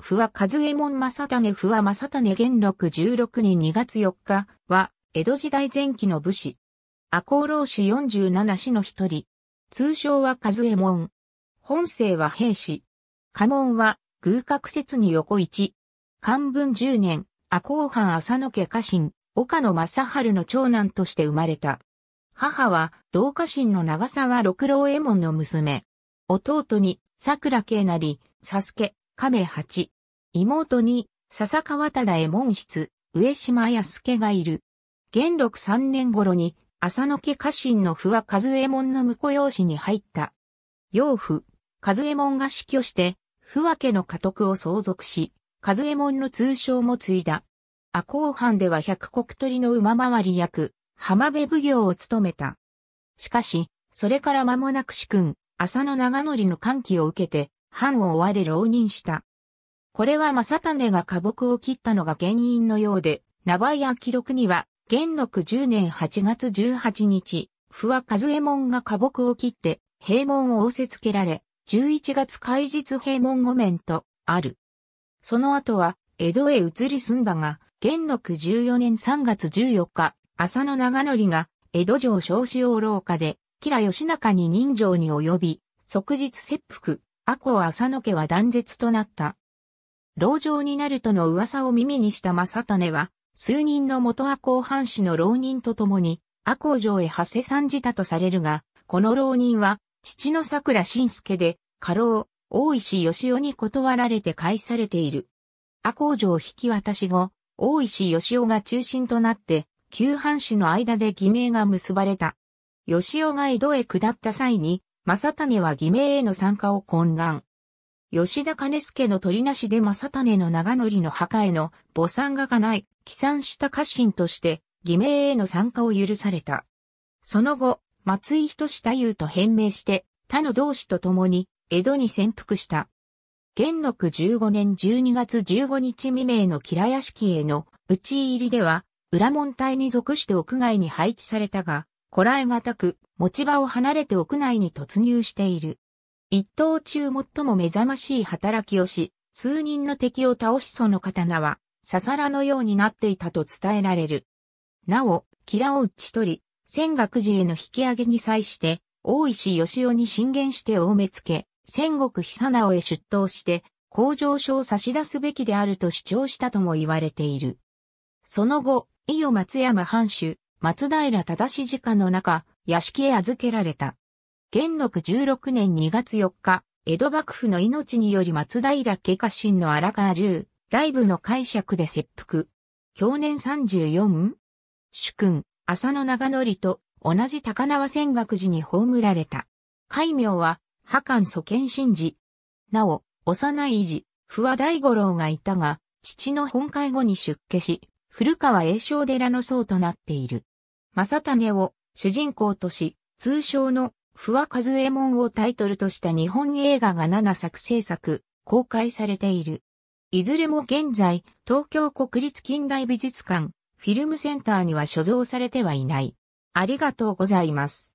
不和和右衛門正種不和正種元禄16年2月4日は、江戸時代前期の武士。赤穂浪士47氏の一人。通称は和右衛門。本姓は兵士。家紋は、偶角説に横一。漢文10年、赤穂藩浅野家家臣、岡野正春の長男として生まれた。母は、同家臣の長沢六郎右衛門の娘。弟に、桜慶なり、佐助、亀八。妹に、笹川忠右衛門室、上島康介がいる。元禄三年頃に、浅野家家臣の不和和右衛門の婿養子に入った。養父、和右衛門が死去して、不和家の家督を相続し、和右衛門の通称も継いだ。阿公藩では百国鳥の馬回り役、浜辺奉行を務めた。しかし、それから間もなく主君、浅野長則の歓喜を受けて、藩を追われ浪人した。これは正種が花木を切ったのが原因のようで、名前や記録には、元禄10年8月18日、不和和右衛門が花木を切って、平門を仰せつけられ、11月開日平門御免と、ある。その後は、江戸へ移り住んだが、元禄14年3月14日、浅野長則が、江戸城昇子王廊下で、吉良義仲に人情に及び、即日切腹、阿穂浅野家は断絶となった。牢状になるとの噂を耳にした正種は、数人の元阿公藩士の浪人と共に、阿公城へ馳せ参じたとされるが、この浪人は、父の桜新介で、家老、大石義夫に断られて返されている。阿公城引き渡し後、大石義夫が中心となって、旧藩士の間で偽名が結ばれた。義夫が江戸へ下った際に、正種は偽名への参加を懇願。吉田兼助の取りなしで正種の長則の墓への母参画がない、帰参した家臣として、偽名への参加を許された。その後、松井仁志太夫と変名して、他の同志と共に、江戸に潜伏した。元禄15年12月15日未明の吉良屋敷への討ち入りでは、裏門隊に属して屋外に配置されたが、こらえがたく、持ち場を離れて屋内に突入している。一等中最も目覚ましい働きをし、数人の敵を倒しその刀は、ささらのようになっていたと伝えられる。なお、キラを打ち取り、仙学寺への引き上げに際して、大石義雄に進言して大目付け、仙国久直へ出頭して、工場所を差し出すべきであると主張したとも言われている。その後、伊予松山藩主、松平忠氏家の中、屋敷へ預けられた。元禄16年2月4日、江戸幕府の命により松平家家臣の荒川十、イブの解釈で切腹。去年 34? 主君、浅野長則と同じ高輪仙岳寺に葬られた。戒名は、破官祖賢神寺。なお、幼い児、不和大五郎がいたが、父の本会後に出家し、古川栄章寺の僧となっている。正種を主人公とし、通称の不和和右衛門をタイトルとした日本映画が7作制作、公開されている。いずれも現在、東京国立近代美術館、フィルムセンターには所蔵されてはいない。ありがとうございます。